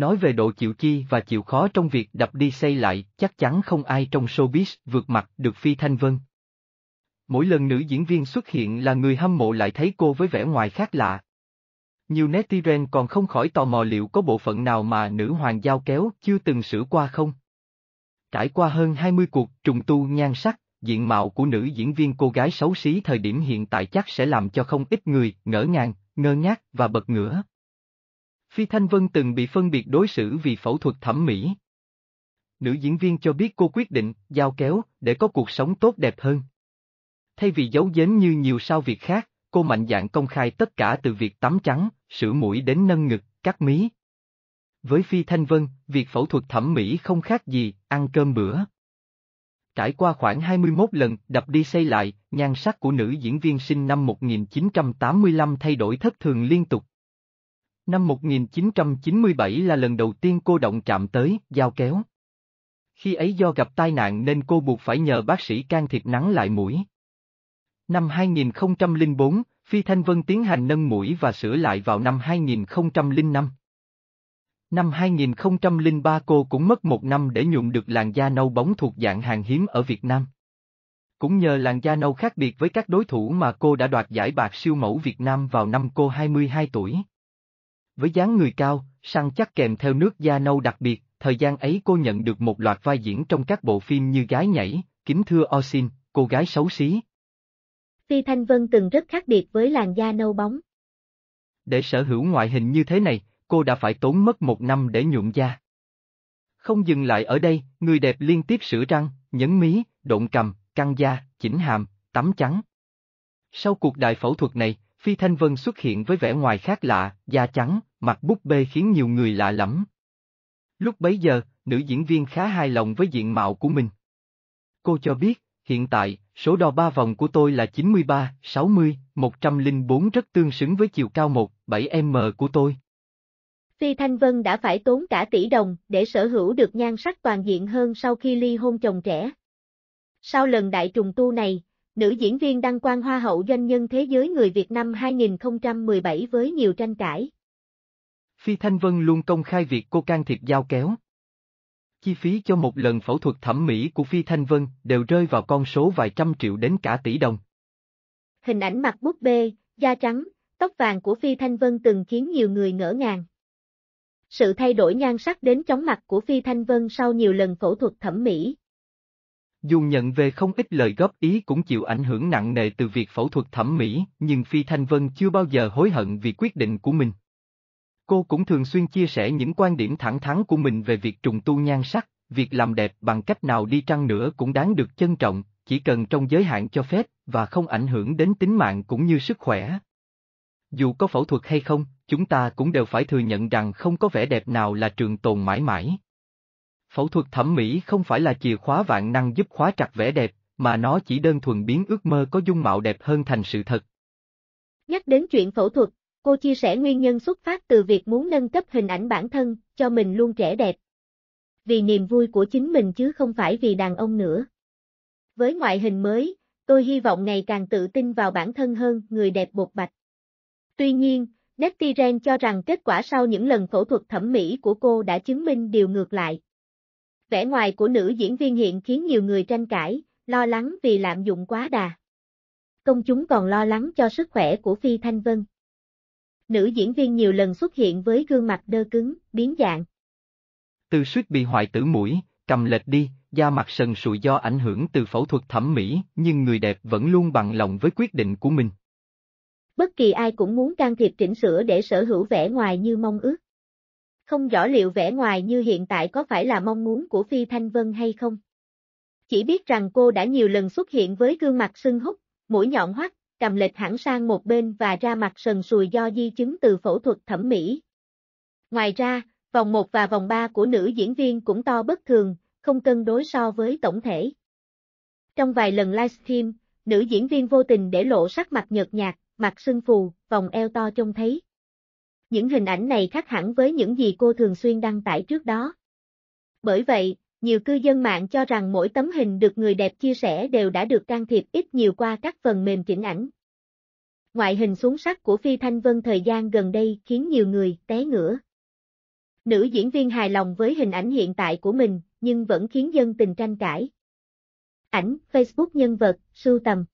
Nói về độ chịu chi và chịu khó trong việc đập đi xây lại, chắc chắn không ai trong showbiz vượt mặt được Phi Thanh Vân. Mỗi lần nữ diễn viên xuất hiện là người hâm mộ lại thấy cô với vẻ ngoài khác lạ. Nhiều netizen còn không khỏi tò mò liệu có bộ phận nào mà nữ hoàng giao kéo chưa từng sửa qua không. Trải qua hơn 20 cuộc trùng tu nhan sắc, diện mạo của nữ diễn viên cô gái xấu xí thời điểm hiện tại chắc sẽ làm cho không ít người ngỡ ngàng, ngơ ngác và bật ngửa. Phi Thanh Vân từng bị phân biệt đối xử vì phẫu thuật thẩm mỹ. Nữ diễn viên cho biết cô quyết định giao kéo để có cuộc sống tốt đẹp hơn. Thay vì giấu giếm như nhiều sao việc khác, cô mạnh dạn công khai tất cả từ việc tắm trắng, sửa mũi đến nâng ngực, cắt mí. Với Phi Thanh Vân, việc phẫu thuật thẩm mỹ không khác gì ăn cơm bữa. Trải qua khoảng 21 lần đập đi xây lại, nhan sắc của nữ diễn viên sinh năm 1985 thay đổi thất thường liên tục, Năm 1997 là lần đầu tiên cô động chạm tới, dao kéo. Khi ấy do gặp tai nạn nên cô buộc phải nhờ bác sĩ can thiệp nắng lại mũi. Năm 2004, Phi Thanh Vân tiến hành nâng mũi và sửa lại vào năm 2005. Năm 2003 cô cũng mất một năm để nhuộm được làn da nâu bóng thuộc dạng hàng hiếm ở Việt Nam. Cũng nhờ làn da nâu khác biệt với các đối thủ mà cô đã đoạt giải bạc siêu mẫu Việt Nam vào năm cô 22 tuổi. Với dáng người cao, săn chắc kèm theo nước da nâu đặc biệt, thời gian ấy cô nhận được một loạt vai diễn trong các bộ phim như Gái Nhảy, Kính Thưa Osin, Cô Gái Xấu Xí. Phi Thanh Vân từng rất khác biệt với làn da nâu bóng. Để sở hữu ngoại hình như thế này, cô đã phải tốn mất một năm để nhuộm da. Không dừng lại ở đây, người đẹp liên tiếp sửa răng, nhấn mí, độn cầm, căng da, chỉnh hàm, tắm trắng. Sau cuộc đại phẫu thuật này, Phi Thanh Vân xuất hiện với vẻ ngoài khác lạ, da trắng, mặt búp bê khiến nhiều người lạ lẫm. Lúc bấy giờ, nữ diễn viên khá hài lòng với diện mạo của mình. Cô cho biết, hiện tại, số đo ba vòng của tôi là 93, 60, 104 rất tương xứng với chiều cao 1, 7m của tôi. Phi Thanh Vân đã phải tốn cả tỷ đồng để sở hữu được nhan sắc toàn diện hơn sau khi ly hôn chồng trẻ. Sau lần đại trùng tu này, nữ diễn viên đăng quang Hoa hậu doanh nhân thế giới người Việt Nam 2017 với nhiều tranh cãi. Phi Thanh Vân luôn công khai việc cô can thiệp giao kéo. Chi phí cho một lần phẫu thuật thẩm mỹ của Phi Thanh Vân đều rơi vào con số vài trăm triệu đến cả tỷ đồng. Hình ảnh mặt búp bê, da trắng, tóc vàng của Phi Thanh Vân từng khiến nhiều người ngỡ ngàng. Sự thay đổi nhan sắc đến chóng mặt của Phi Thanh Vân sau nhiều lần phẫu thuật thẩm mỹ. Dù nhận về không ít lời góp ý cũng chịu ảnh hưởng nặng nề từ việc phẫu thuật thẩm mỹ, nhưng Phi Thanh Vân chưa bao giờ hối hận vì quyết định của mình. Cô cũng thường xuyên chia sẻ những quan điểm thẳng thắn của mình về việc trùng tu nhan sắc, việc làm đẹp bằng cách nào đi chăng nữa cũng đáng được trân trọng, chỉ cần trong giới hạn cho phép và không ảnh hưởng đến tính mạng cũng như sức khỏe. Dù có phẫu thuật hay không, chúng ta cũng đều phải thừa nhận rằng không có vẻ đẹp nào là trường tồn mãi mãi. Phẫu thuật thẩm mỹ không phải là chìa khóa vạn năng giúp khóa chặt vẻ đẹp, mà nó chỉ đơn thuần biến ước mơ có dung mạo đẹp hơn thành sự thật. Nhắc đến chuyện phẫu thuật, Cô chia sẻ nguyên nhân xuất phát từ việc muốn nâng cấp hình ảnh bản thân, cho mình luôn trẻ đẹp. Vì niềm vui của chính mình chứ không phải vì đàn ông nữa. Với ngoại hình mới, tôi hy vọng ngày càng tự tin vào bản thân hơn người đẹp bột bạch. Tuy nhiên, Netizen cho rằng kết quả sau những lần phẫu thuật thẩm mỹ của cô đã chứng minh điều ngược lại. Vẻ ngoài của nữ diễn viên hiện khiến nhiều người tranh cãi, lo lắng vì lạm dụng quá đà. Công chúng còn lo lắng cho sức khỏe của Phi Thanh Vân nữ diễn viên nhiều lần xuất hiện với gương mặt đơ cứng, biến dạng. Từ suýt bị hoại tử mũi, cầm lệch đi, da mặt sần sùi do ảnh hưởng từ phẫu thuật thẩm mỹ, nhưng người đẹp vẫn luôn bằng lòng với quyết định của mình. Bất kỳ ai cũng muốn can thiệp chỉnh sửa để sở hữu vẻ ngoài như mong ước. Không rõ liệu vẻ ngoài như hiện tại có phải là mong muốn của Phi Thanh Vân hay không. Chỉ biết rằng cô đã nhiều lần xuất hiện với gương mặt sưng húp, mũi nhọn hoắt, cầm lệch hẳn sang một bên và ra mặt sần sùi do di chứng từ phẫu thuật thẩm mỹ. Ngoài ra, vòng 1 và vòng 3 của nữ diễn viên cũng to bất thường, không cân đối so với tổng thể. Trong vài lần livestream, nữ diễn viên vô tình để lộ sắc mặt nhợt nhạt, mặt sưng phù, vòng eo to trông thấy. Những hình ảnh này khác hẳn với những gì cô thường xuyên đăng tải trước đó. Bởi vậy, nhiều cư dân mạng cho rằng mỗi tấm hình được người đẹp chia sẻ đều đã được can thiệp ít nhiều qua các phần mềm chỉnh ảnh. Ngoại hình xuống sắc của Phi Thanh Vân thời gian gần đây khiến nhiều người té ngửa. Nữ diễn viên hài lòng với hình ảnh hiện tại của mình, nhưng vẫn khiến dân tình tranh cãi. Ảnh, Facebook nhân vật, sưu tầm.